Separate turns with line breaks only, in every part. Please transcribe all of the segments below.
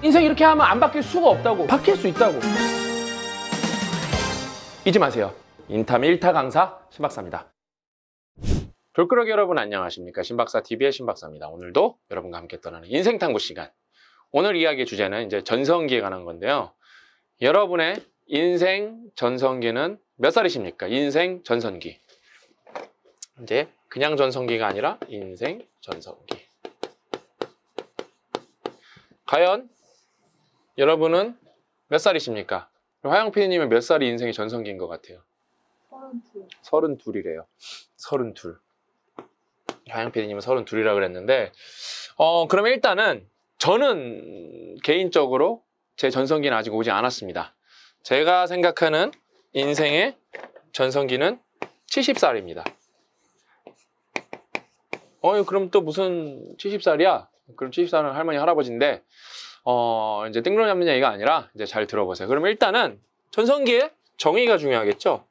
인생 이렇게 하면 안 바뀔 수가 없다고 바뀔 수 있다고 잊지 마세요 인탐 1타 강사 신박사입니다 돌그러기 여러분 안녕하십니까 신박사 TV의 신박사입니다 오늘도 여러분과 함께 떠나는 인생탐구 시간 오늘 이야기 주제는 이제 전성기에 관한 건데요 여러분의 인생 전성기는 몇 살이십니까? 인생 전성기 이제 그냥 전성기가 아니라 인생 전성기 과연 여러분은 몇 살이십니까? 화영 피디님은몇 살이 인생의 전성기인 것 같아요? 32. 32이래요. 32. 화영 피디님은 32이라 그랬는데 어 그러면 일단은 저는 개인적으로 제 전성기는 아직 오지 않았습니다. 제가 생각하는 인생의 전성기는 70살입니다. 어 그럼 또 무슨 70살이야? 그럼 70살은 할머니 할아버지인데 어, 이제 뜬구름 잡는 얘기가 아니라 이제 잘 들어보세요. 그럼 일단은 전성기의 정의가 중요하겠죠?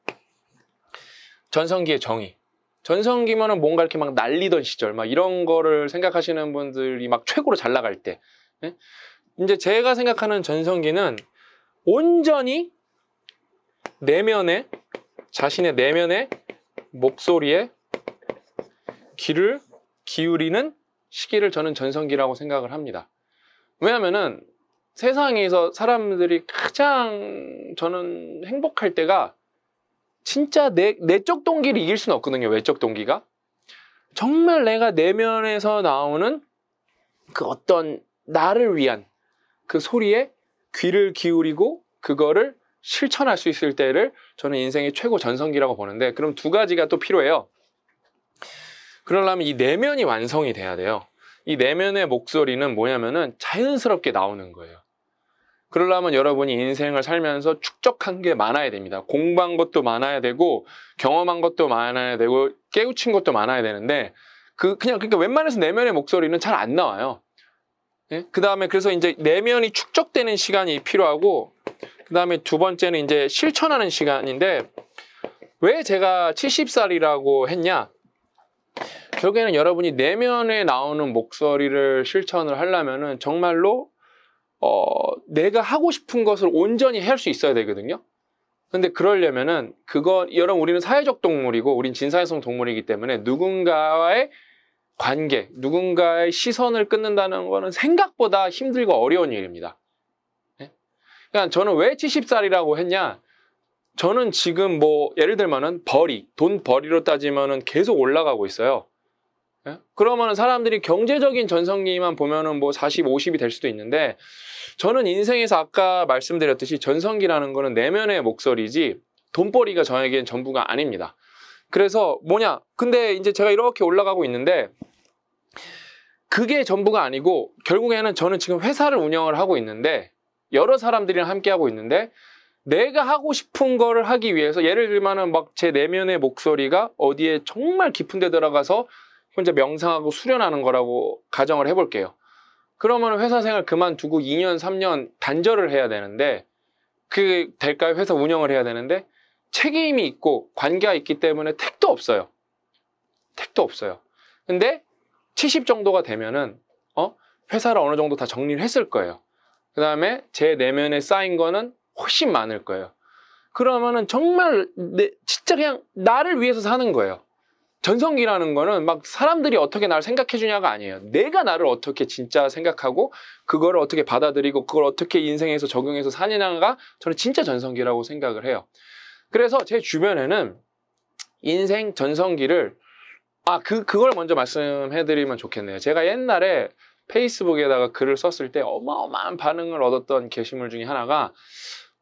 전성기의 정의. 전성기면은 뭔가 이렇게 막 날리던 시절, 막 이런 거를 생각하시는 분들이 막 최고로 잘 나갈 때. 네? 이제 제가 생각하는 전성기는 온전히 내면에 자신의 내면에 목소리에 귀를 기울이는 시기를 저는 전성기라고 생각을 합니다. 왜냐면은 세상에서 사람들이 가장 저는 행복할 때가 진짜 내, 내적 동기를 이길 수는 없거든요. 외적 동기가. 정말 내가 내면에서 나오는 그 어떤 나를 위한 그 소리에 귀를 기울이고 그거를 실천할 수 있을 때를 저는 인생의 최고 전성기라고 보는데 그럼 두 가지가 또 필요해요. 그러려면 이 내면이 완성이 돼야 돼요. 이 내면의 목소리는 뭐냐면은 자연스럽게 나오는 거예요. 그러려면 여러분이 인생을 살면서 축적한 게 많아야 됩니다. 공부한 것도 많아야 되고, 경험한 것도 많아야 되고, 깨우친 것도 많아야 되는데, 그, 그냥, 그러니까 웬만해서 내면의 목소리는 잘 안 나와요. 예? 그 다음에 그래서 이제 내면이 축적되는 시간이 필요하고, 그 다음에 두 번째는 이제 실천하는 시간인데, 왜 제가 70살이라고 했냐? 결국에는 여러분이 내면에 나오는 목소리를 실천을 하려면은 정말로 어, 내가 하고 싶은 것을 온전히 할 수 있어야 되거든요. 근데 그러려면은 그거 여러분 우리는 사회적 동물이고 우린 진사회성 동물이기 때문에 누군가와의 관계, 누군가의 시선을 끊는다는 거는 생각보다 힘들고 어려운 일입니다. 네? 그러니까 저는 왜 70살이라고 했냐? 저는 지금 뭐 예를 들면은 벌이 돈 벌이로 따지면은 계속 올라가고 있어요. 예? 그러면 사람들이 경제적인 전성기만 보면은 뭐 40, 50이 될 수도 있는데 저는 인생에서 아까 말씀드렸듯이 전성기라는 거는 내면의 목소리지 돈벌이가 저에겐 전부가 아닙니다. 그래서 뭐냐? 근데 이제 제가 이렇게 올라가고 있는데 그게 전부가 아니고 결국에는 저는 지금 회사를 운영을 하고 있는데 여러 사람들이랑 함께 하고 있는데 내가 하고 싶은 거를 하기 위해서 예를 들면은 막 제 내면의 목소리가 어디에 정말 깊은 데 들어가서 혼자 명상하고 수련하는 거라고 가정을 해볼게요. 그러면 회사 생활 그만두고 2년, 3년 단절을 해야 되는데 그 될까요? 회사 운영을 해야 되는데 책임이 있고 관계가 있기 때문에 택도 없어요. 택도 없어요. 근데 70 정도가 되면은 어? 회사를 어느 정도 다 정리를 했을 거예요. 그 다음에 제 내면에 쌓인 거는 훨씬 많을 거예요. 그러면은 정말 내, 진짜 그냥 나를 위해서 사는 거예요. 전성기라는 거는 막 사람들이 어떻게 나를 생각해주냐가 아니에요. 내가 나를 어떻게 진짜 생각하고 그거를 어떻게 받아들이고 그걸 어떻게 인생에서 적용해서 사느냐가 저는 진짜 전성기라고 생각을 해요. 그래서 제 주변에는 인생 전성기를 아, 그, 그걸 먼저 말씀해드리면 좋겠네요. 제가 옛날에 페이스북에다가 글을 썼을 때 어마어마한 반응을 얻었던 게시물 중에 하나가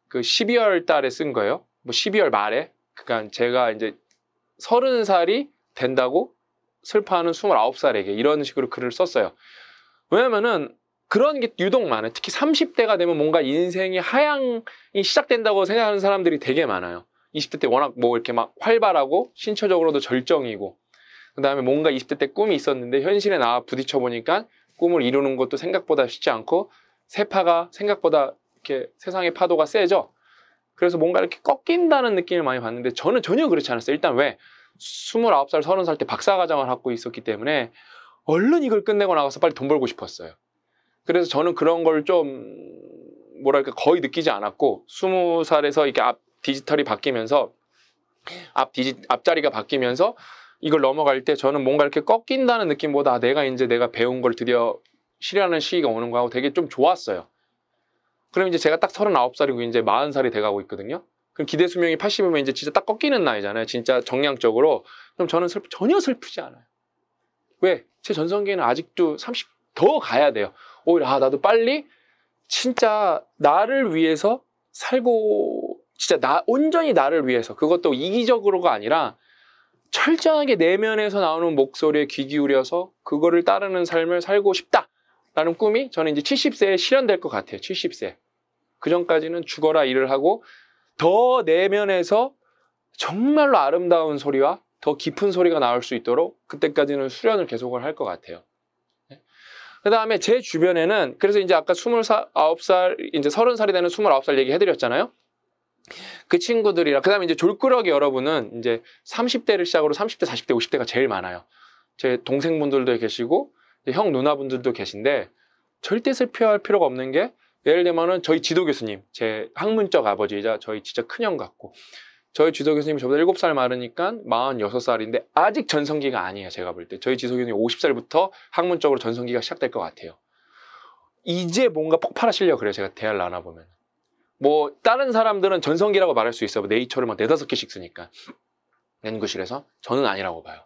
그 12월 달에 쓴 거예요. 뭐 12월 말에. 그러니까 제가 이제 서른 살이 된다고 슬퍼하는 29살에게 이런 식으로 글을 썼어요. 왜냐면은 그런 게 유독 많아요. 특히 30대가 되면 뭔가 인생이 하향이 시작된다고 생각하는 사람들이 되게 많아요. 20대 때 워낙 뭐 이렇게 막 활발하고 신체적으로도 절정이고 그 다음에 뭔가 20대 때 꿈이 있었는데 현실에 나와 부딪혀 보니까 꿈을 이루는 것도 생각보다 쉽지 않고 세파가 생각보다 이렇게 세상의 파도가 세죠. 그래서 뭔가 이렇게 꺾인다는 느낌을 많이 받는데 저는 전혀 그렇지 않았어요. 일단 왜? 스물아홉 살 서른 살 때 박사과정을 하고 있었기 때문에 얼른 이걸 끝내고 나가서 빨리 돈 벌고 싶었어요. 그래서 저는 그런 걸 좀 뭐랄까 거의 느끼지 않았고 스무 살에서 이렇게 앞 디지털이 바뀌면서 앞 디지 앞자리가 바뀌면서 이걸 넘어갈 때 저는 뭔가 이렇게 꺾인다는 느낌보다 아, 내가 이제 내가 배운 걸 드디어 실현하는 시기가 오는 거하고 되게 좀 좋았어요. 그럼 이제 제가 딱 서른아홉 살이고 이제 마흔 살이 돼가고 있거든요. 그럼 기대 수명이 80이면 이제 진짜 딱 꺾이는 나이잖아요. 진짜 정량적으로. 그럼 저는 슬프, 전혀 슬프지 않아요. 왜? 제전성기는 아직도 30 더 가야 돼요. 오히려 아 나도 빨리 진짜 나를 위해서 살고 진짜 나 온전히 나를 위해서 그것도 이기적으로가 아니라 철저하게 내면에서 나오는 목소리에 귀 기울여서 그거를 따르는 삶을 살고 싶다라는 꿈이 저는 이제 70세에 실현될 것 같아요. 70세. 그 전까지는 죽어라 일을 하고 더 내면에서 정말로 아름다운 소리와 더 깊은 소리가 나올 수 있도록 그때까지는 수련을 계속을 할 것 같아요. 네. 그 다음에 제 주변에는 그래서 이제 아까 29살, 이제 30살이 되는 29살 얘기해드렸잖아요. 그 친구들이랑 그 다음에 이제 졸끄러기 여러분은 이제 30대를 시작으로 30대, 40대, 50대가 제일 많아요. 제 동생분들도 계시고 형 누나분들도 계신데 절대 슬퍼할 필요가 없는 게 예를 들면은 저희 지도 교수님, 제 학문적 아버지이자 저희 진짜 큰형 같고 저희 지도 교수님이 저보다 7살 많으니까 46살인데 아직 전성기가 아니에요. 제가 볼 때. 저희 지도 교수님 50살부터 학문적으로 전성기가 시작될 것 같아요. 이제 뭔가 폭발하시려고 그래요. 제가 대화를 나눠보면. 뭐 다른 사람들은 전성기라고 말할 수 있어요. 뭐 네이처를 막 뭐 네다섯 개씩 쓰니까. 연구실에서 저는 아니라고 봐요.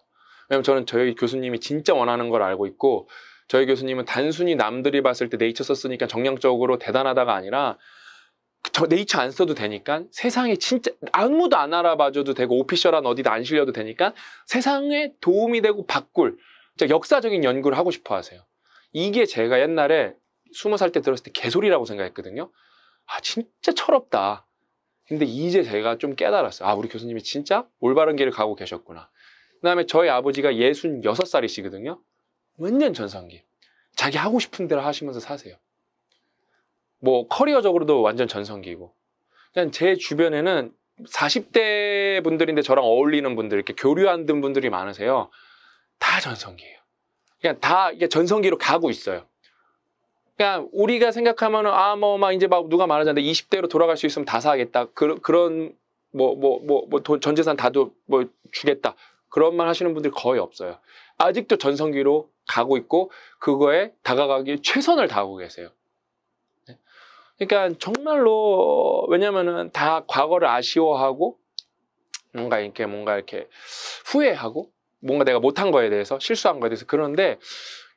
왜냐면 저는 저희 교수님이 진짜 원하는 걸 알고 있고 저희 교수님은 단순히 남들이 봤을 때 네이처 썼으니까 정량적으로 대단하다가 아니라 저 네이처 안 써도 되니까 세상에 진짜 아무도 안 알아봐줘도 되고 오피셜한 어디다 안 실려도 되니까 세상에 도움이 되고 바꿀 역사적인 연구를 하고 싶어 하세요. 이게 제가 옛날에 스무 살 때 들었을 때 개소리라고 생각했거든요. 아 진짜 철없다. 근데 이제 제가 좀 깨달았어요. 아 우리 교수님이 진짜 올바른 길을 가고 계셨구나. 그 다음에 저희 아버지가 66살이시거든요. 완전 전성기. 자기 하고 싶은 대로 하시면서 사세요. 뭐 커리어적으로도 완전 전성기고. 이 그냥 제 주변에는 40대 분들인데 저랑 어울리는 분들, 이렇게 교류하는 분들이 많으세요. 다 전성기예요. 그냥 다 이게 전성기로 가고 있어요. 그냥 우리가 생각하면 아뭐 막 이제 막 누가 말하자는데 20대로 돌아갈 수 있으면 다 사겠다. 그, 그런 뭐 뭐 뭐 뭐 전 재산 다도 뭐 주겠다. 그런 말 하시는 분들 거의 없어요. 아직도 전성기로 가고 있고 그거에 다가가기 최선을 다하고 계세요. 네. 그러니까 정말로 왜냐면은 다 과거를 아쉬워하고 뭔가 이렇게 뭔가 이렇게 후회하고 뭔가 내가 못한 거에 대해서 실수한 거에 대해서 그런데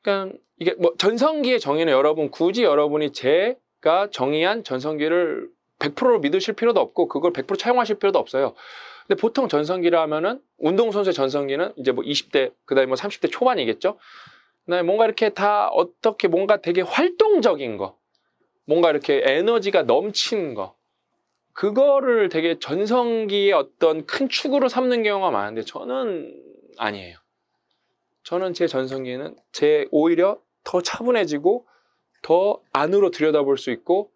그냥 이게 뭐 전성기의 정의는 여러분 굳이 여러분이 제가 정의한 전성기를 100%로 믿으실 필요도 없고 그걸 100% 차용하실 필요도 없어요. 근데 보통 전성기라 하면은 운동선수의 전성기는 이제 뭐 20대 그다음에 뭐 30대 초반이겠죠. 뭔가 이렇게 다 어떻게 뭔가 되게 활동적인 거, 뭔가 이렇게 에너지가 넘친 거, 그거를 되게 전성기의 어떤 큰 축으로 삼는 경우가 많은데 저는 아니에요. 저는 제 전성기에는 제 오히려 더 차분해지고 더 안으로 들여다볼 수 있고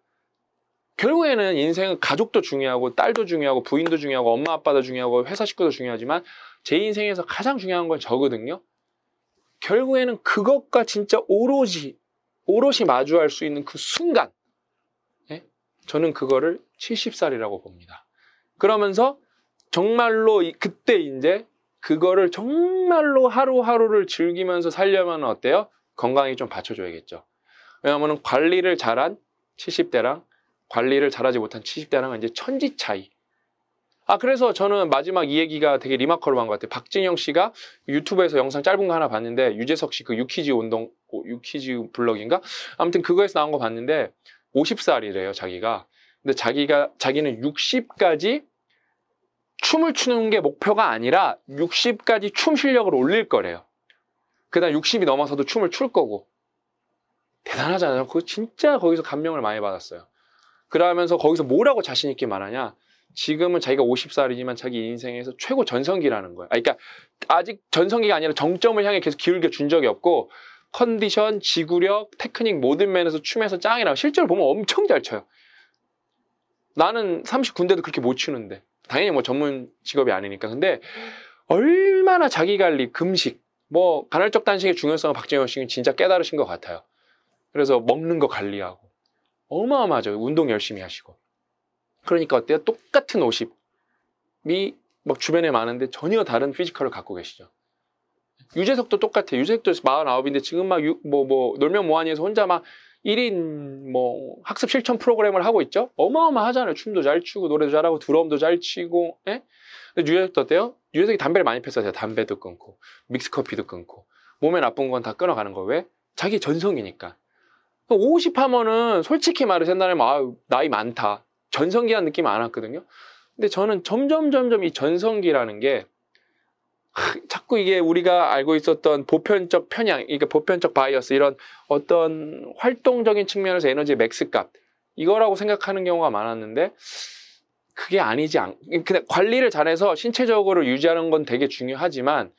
결국에는 인생은 가족도 중요하고 딸도 중요하고 부인도 중요하고 엄마 아빠도 중요하고 회사 식구도 중요하지만 제 인생에서 가장 중요한 건 저거든요. 결국에는 그것과 진짜 오로지 오롯이 마주할 수 있는 그 순간 예? 저는 그거를 70살이라고 봅니다. 그러면서 정말로 그때 이제 그거를 정말로 하루하루를 즐기면서 살려면 어때요? 건강이 좀 받쳐줘야겠죠. 왜냐하면 관리를 잘한 70대랑 관리를 잘하지 못한 70대랑은 이제 천지 차이. 아 그래서 저는 마지막 이 얘기가 되게 리마커로한 것 같아요. 박진영 씨가 유튜브에서 영상 짧은 거 하나 봤는데 유재석 씨 그 유키즈 운동 유키즈 블럭인가 아무튼 그거에서 나온 거 봤는데 50살이래요 자기가. 근데 자기가 자기는 60까지 춤을 추는 게 목표가 아니라 60까지 춤 실력을 올릴 거래요. 그다음 60이 넘어서도 춤을 출 거고 대단하잖아요. 그거 진짜 거기서 감명을 많이 받았어요. 그러면서 거기서 뭐라고 자신 있게 말하냐? 지금은 자기가 50살이지만 자기 인생에서 최고 전성기라는 거예요. 그러니까 아직 전성기가 아니라 정점을 향해 계속 기울겨 준 적이 없고 컨디션, 지구력, 테크닉 모든 면에서 춤에서 짱이라고 실제로 보면 엄청 잘 쳐요. 나는 30군데도 그렇게 못 추는데 당연히 뭐 전문 직업이 아니니까 근데 얼마나 자기관리, 금식, 뭐 간헐적 단식의 중요성을 박정현 씨는 진짜 깨달으신 것 같아요. 그래서 먹는 거 관리하고 어마어마하죠. 운동 열심히 하시고 그러니까 어때요? 똑같은 50이 막 주변에 많은데 전혀 다른 피지컬을 갖고 계시죠. 유재석도 똑같아요. 유재석도 49인데 지금 막 뭐뭐 뭐, 놀면 뭐하니에서 혼자 막 1인 뭐 학습 실천 프로그램을 하고 있죠. 어마어마하잖아요. 춤도 잘 추고 노래도 잘하고 드럼도 잘 치고. 예? 근데 유재석도 어때요? 유재석이 담배를 많이 폈어요. 담배도 끊고 믹스커피도 끊고 몸에 나쁜 건 다 끊어가는 거 왜? 자기 전성이니까. 50 하면은 솔직히 말해서 옛날에 막 아, 나이 많다. 전성기한 느낌 안 왔거든요. 근데 저는 점점 점점 이 전성기라는 게 자꾸 이게 우리가 알고 있었던 보편적 편향, 그러니까 보편적 바이어스 이런 어떤 활동적인 측면에서 에너지 맥스값 이거라고 생각하는 경우가 많았는데 그게 아니지 않. 근데 관리를 잘해서 신체적으로 유지하는 건 되게 중요하지만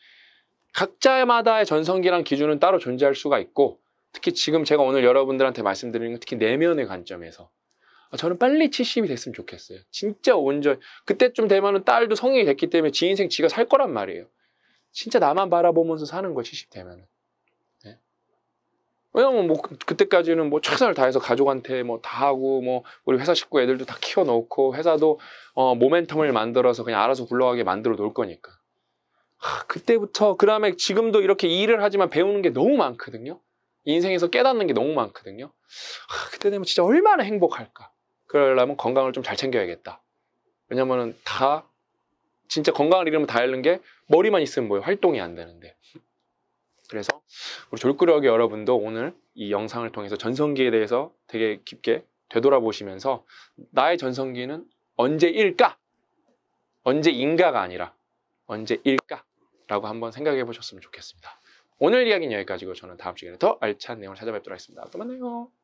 각자마다의 전성기란 기준은 따로 존재할 수가 있고 특히 지금 제가 오늘 여러분들한테 말씀드리는 건 특히 내면의 관점에서 아, 저는 빨리 70이 됐으면 좋겠어요. 진짜 온전 그때쯤 되면은 딸도 성인이 됐기 때문에 지 인생 지가 살 거란 말이에요. 진짜 나만 바라보면서 사는 거70 되면은. 네? 왜냐면 뭐 그, 그때까지는 뭐 최선을 다해서 가족한테 뭐 다 하고 뭐 우리 회사 식구 애들도 다 키워놓고 회사도 어 모멘텀을 만들어서 그냥 알아서 굴러가게 만들어 놓을 거니까. 하, 그때부터 그 다음에 지금도 이렇게 일을 하지만 배우는 게 너무 많거든요. 인생에서 깨닫는 게 너무 많거든요. 하, 그때 되면 진짜 얼마나 행복할까. 그러려면 건강을 좀 잘 챙겨야겠다. 왜냐면은 다 진짜 건강을 잃으면 다 잃는 게 머리만 있으면 뭐예요? 활동이 안 되는데. 그래서 우리 졸꾸러기 여러분도 오늘 이 영상을 통해서 전성기에 대해서 되게 깊게 되돌아보시면서 나의 전성기는 언제일까? 언제인가가 아니라 언제일까? 라고 한번 생각해 보셨으면 좋겠습니다. 오늘 이야기는 여기까지고 저는 다음 시간에 더 알찬 내용을 찾아뵙도록 하겠습니다. 또 만나요.